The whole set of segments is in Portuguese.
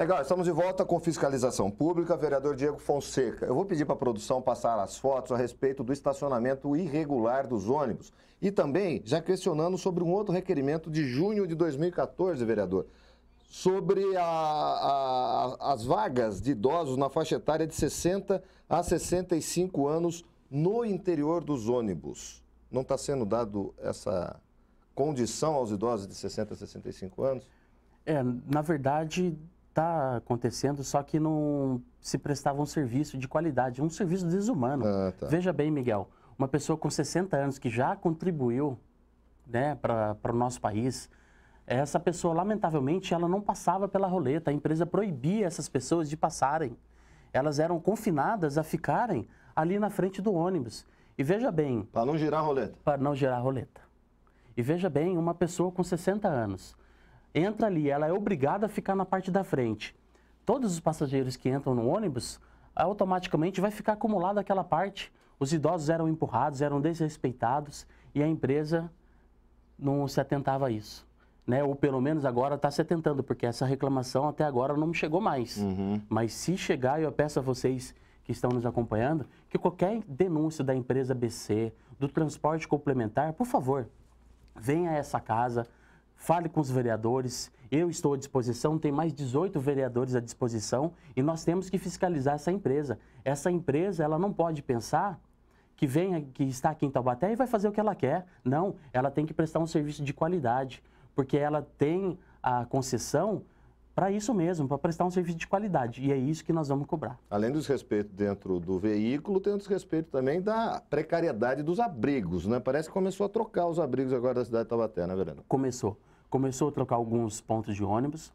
Legal, é, estamos de volta com fiscalização pública, vereador Diego Fonseca. Eu vou pedir para a produção passar as fotos a respeito do estacionamento irregular dos ônibus e também já questionando sobre um outro requerimento de junho de 2014, vereador, sobre a, a, as vagas de idosos na faixa etária de 60 a 65 anos no interior dos ônibus. Não está sendo dado essa condição aos idosos de 60 a 65 anos? É, na verdade, tá acontecendo, só que não se prestava um serviço de qualidade, um serviço desumano. Ah, tá. Veja bem, Miguel, uma pessoa com 60 anos que já contribuiu né, para o nosso país, essa pessoa, lamentavelmente, ela não passava pela roleta. A empresa proibia essas pessoas de passarem. Elas eram confinadas a ficarem ali na frente do ônibus. E veja bem... Para não girar a roleta. Para não girar a roleta. E veja bem, uma pessoa com 60 anos, entra ali, ela é obrigada a ficar na parte da frente. Todos os passageiros que entram no ônibus, automaticamente vai ficar acumulada aquela parte. Os idosos eram empurrados, eram desrespeitados e a empresa não se atentava a isso. Né? Ou pelo menos agora está se atentando, porque essa reclamação até agora não chegou mais. Uhum. Mas se chegar, eu peço a vocês que estão nos acompanhando que qualquer denúncia da empresa BC, do transporte complementar, por favor, venha a essa casa, fale com os vereadores. Eu estou à disposição, tem mais 18 vereadores à disposição e nós temos que fiscalizar essa empresa. Essa empresa, ela não pode pensar que venha, que está aqui em Taubaté e vai fazer o que ela quer. Não, ela tem que prestar um serviço de qualidade, porque ela tem a concessão para isso mesmo, para prestar um serviço de qualidade. E é isso que nós vamos cobrar. Além dos respeitos dentro do veículo, tem o desrespeito também da precariedade dos abrigos, né? Parece que começou a trocar os abrigos agora da cidade de Taubaté, né, Verano? Começou. Começou a trocar alguns pontos de ônibus,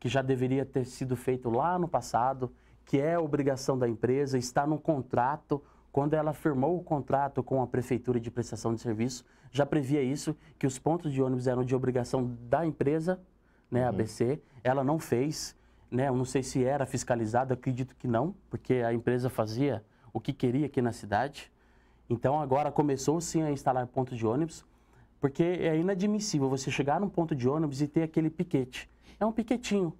que já deveria ter sido feito lá no passado, que é obrigação da empresa, está no contrato. Quando ela firmou o contrato com a Prefeitura de Prestação de Serviço, já previa isso, que os pontos de ônibus eram de obrigação da empresa né, uhum. ABC. Ela não fez, né, eu não sei se era fiscalizada, acredito que não, porque a empresa fazia o que queria aqui na cidade. Então agora começou sim a instalar pontos de ônibus, porque é inadmissível você chegar num ponto de ônibus e ter aquele piquete. É um piquetinho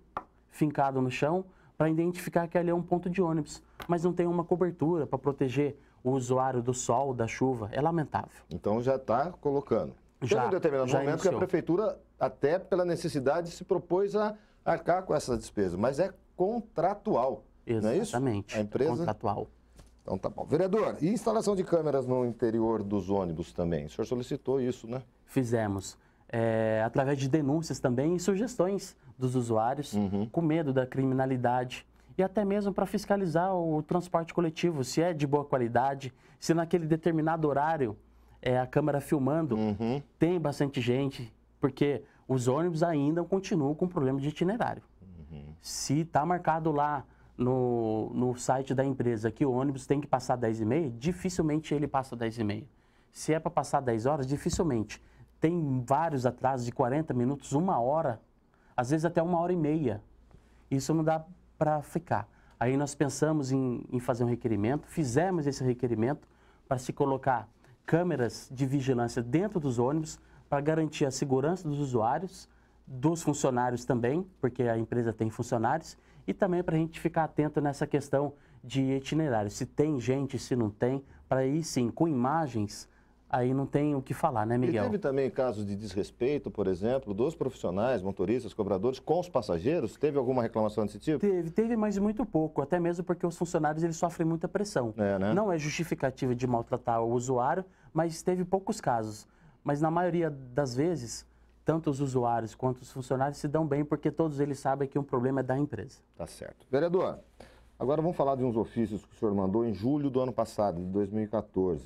fincado no chão para identificar que ali é um ponto de ônibus, mas não tem uma cobertura para proteger o usuário do sol, da chuva. É lamentável. Então já está colocando. Já, Tem determinado já momento iniciou. que a prefeitura até pela necessidade, se propôs a arcar com essa despesa, mas é contratual. É Exatamente. É a empresa. Contratual. Então tá bom. Vereador, e instalação de câmeras no interior dos ônibus também? O senhor solicitou isso, né? Fizemos. É, através de denúncias também e sugestões dos usuários uhum. com medo da criminalidade e até mesmo para fiscalizar o transporte coletivo, se é de boa qualidade, se naquele determinado horário é, a câmera filmando uhum. tem bastante gente, porque os ônibus ainda continuam com problema de itinerário. Uhum. Se está marcado lá no, no site da empresa que o ônibus tem que passar 10 e meia, dificilmente ele passa 10 e meia. Se é para passar 10 horas, dificilmente. Tem vários atrasos de 40 minutos, uma hora, às vezes até uma hora e meia. Isso não dá para ficar. Aí nós pensamos em, em fazer um requerimento, fizemos esse requerimento para se colocar câmeras de vigilância dentro dos ônibus para garantir a segurança dos usuários, dos funcionários também, porque a empresa tem funcionários, e também para a gente ficar atento nessa questão de itinerário, se tem gente, se não tem, para aí sim, com imagens, aí não tem o que falar, né, Miguel? E teve também casos de desrespeito, por exemplo, dos profissionais, motoristas, cobradores com os passageiros? Teve alguma reclamação desse tipo? Teve, teve, mas muito pouco, até mesmo porque os funcionários eles sofrem muita pressão. É, né? Não é justificativa de maltratar o usuário, mas teve poucos casos mas na maioria das vezes, tanto os usuários quanto os funcionários se dão bem, porque todos eles sabem que um problema é da empresa. Tá certo. Vereador, agora vamos falar de uns ofícios que o senhor mandou em julho do ano passado, de 2014.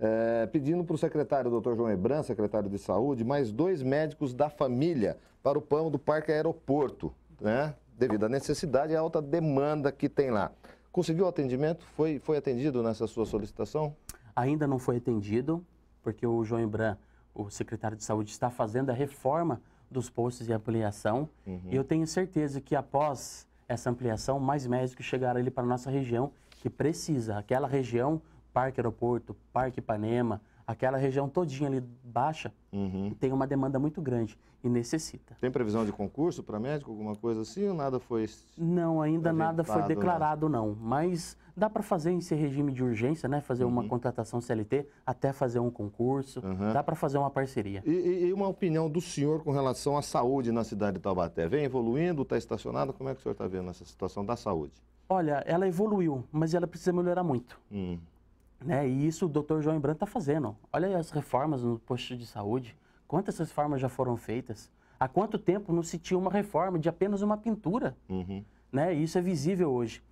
É, pedindo para o secretário, doutor João Ebran, secretário de Saúde, mais dois médicos da família para o PAMO do Parque Aeroporto, né? devido à necessidade e à alta demanda que tem lá. Conseguiu atendimento? Foi, foi atendido nessa sua solicitação? Ainda não foi atendido porque o João Bran, o secretário de saúde, está fazendo a reforma dos postos e ampliação. Uhum. E eu tenho certeza que após essa ampliação, mais médicos chegarão ali para a nossa região, que precisa. Aquela região, Parque Aeroporto, Parque Ipanema, aquela região todinha ali baixa uhum. tem uma demanda muito grande e necessita. Tem previsão de concurso para médico, alguma coisa assim ou nada foi Não, ainda nada foi né? declarado não, mas dá para fazer em esse regime de urgência, né? Fazer uhum. uma contratação CLT até fazer um concurso, uhum. dá para fazer uma parceria. E, e, uma opinião do senhor com relação à saúde na cidade de Taubaté? Vem evoluindo, está estacionada? Como é que o senhor está vendo essa situação da saúde? Olha, ela evoluiu, mas ela precisa melhorar muito. Hum. Né? E isso o Dr. João Brandt está fazendo. Olha as reformas no posto de saúde. Quantas reformas já foram feitas? Há quanto tempo não se tinha uma reforma de apenas uma pintura? Uhum. Né? E isso é visível hoje.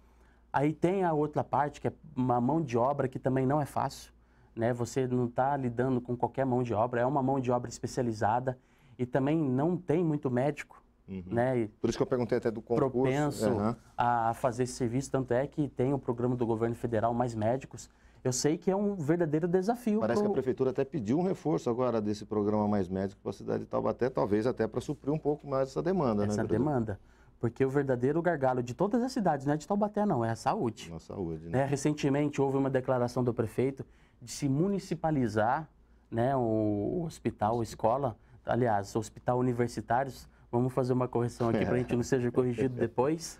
Aí tem a outra parte, que é uma mão de obra que também não é fácil. Né? Você não está lidando com qualquer mão de obra, é uma mão de obra especializada e também não tem muito médico. Uhum. Né? Por isso que eu perguntei até do concurso. Propenso uhum. a fazer esse serviço, tanto é que tem o programa do governo federal Mais Médicos, eu sei que é um verdadeiro desafio. Parece pro... que a prefeitura até pediu um reforço agora desse programa Mais Médico para a cidade de Taubaté, talvez até para suprir um pouco mais essa demanda, né, essa né? demanda. Porque o verdadeiro gargalo de todas as cidades, não é de Taubaté, não, é a saúde. A saúde, né? né? recentemente houve uma declaração do prefeito de se municipalizar né, o hospital, a escola, aliás, hospital universitários. Vamos fazer uma correção aqui é. para a gente não seja corrigido depois,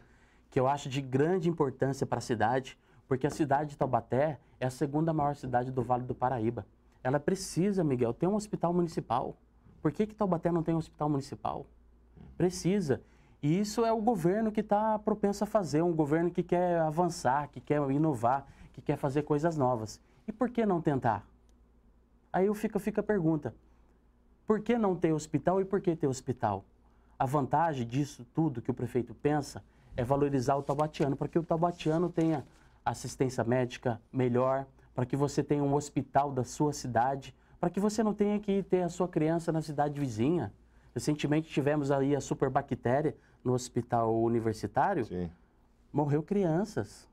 que eu acho de grande importância para a cidade, porque a cidade de Taubaté é a segunda maior cidade do Vale do Paraíba. Ela precisa, Miguel, ter um hospital municipal. Por que que Taubaté não tem um hospital municipal? Precisa. E isso é o governo que está propenso a fazer, um governo que quer avançar, que quer inovar, que quer fazer coisas novas. E por que não tentar? Aí eu fico, fica a pergunta, por que não ter hospital e por que ter hospital? A vantagem disso tudo que o prefeito pensa é valorizar o taubatiano, para que o taubatiano tenha assistência médica melhor, para que você tenha um hospital da sua cidade, para que você não tenha que ter a sua criança na cidade vizinha. Recentemente tivemos aí a superbactéria no hospital universitário. Sim. Morreu crianças.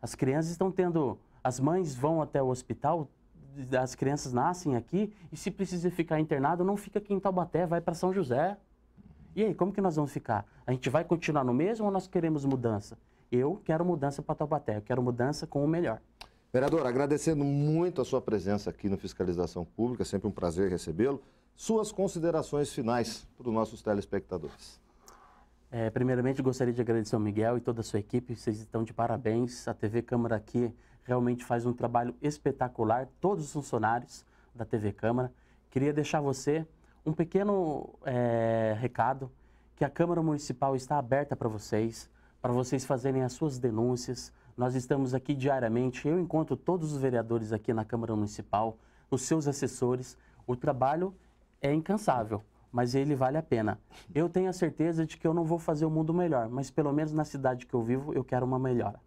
As crianças estão tendo. As mães vão até o hospital, as crianças nascem aqui, e se precisa ficar internado, não fica aqui em Taubaté, vai para São José. E aí, como que nós vamos ficar? A gente vai continuar no mesmo ou nós queremos mudança? eu quero mudança para Taubaté, eu quero mudança com o melhor. Vereador, agradecendo muito a sua presença aqui no Fiscalização Pública, é sempre um prazer recebê-lo. Suas considerações finais para os nossos telespectadores. É, primeiramente, gostaria de agradecer ao Miguel e toda a sua equipe, vocês estão de parabéns. A TV Câmara aqui realmente faz um trabalho espetacular, todos os funcionários da TV Câmara. Queria deixar você um pequeno é, recado, que a Câmara Municipal está aberta para vocês para vocês fazerem as suas denúncias. Nós estamos aqui diariamente, eu encontro todos os vereadores aqui na Câmara Municipal, os seus assessores. O trabalho é incansável, mas ele vale a pena. Eu tenho a certeza de que eu não vou fazer o mundo melhor, mas pelo menos na cidade que eu vivo, eu quero uma melhora.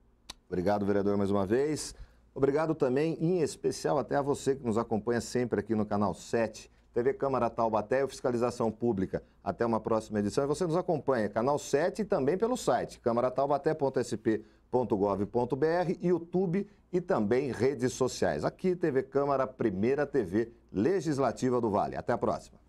Obrigado, vereador, mais uma vez. Obrigado também, em especial, até a você que nos acompanha sempre aqui no canal 7. TV Câmara Taubaté e Fiscalização Pública. Até uma próxima edição. E você nos acompanha, canal 7 e também pelo site câmarataubaté.sp.gov.br, YouTube e também redes sociais. Aqui, TV Câmara, primeira TV legislativa do Vale. Até a próxima.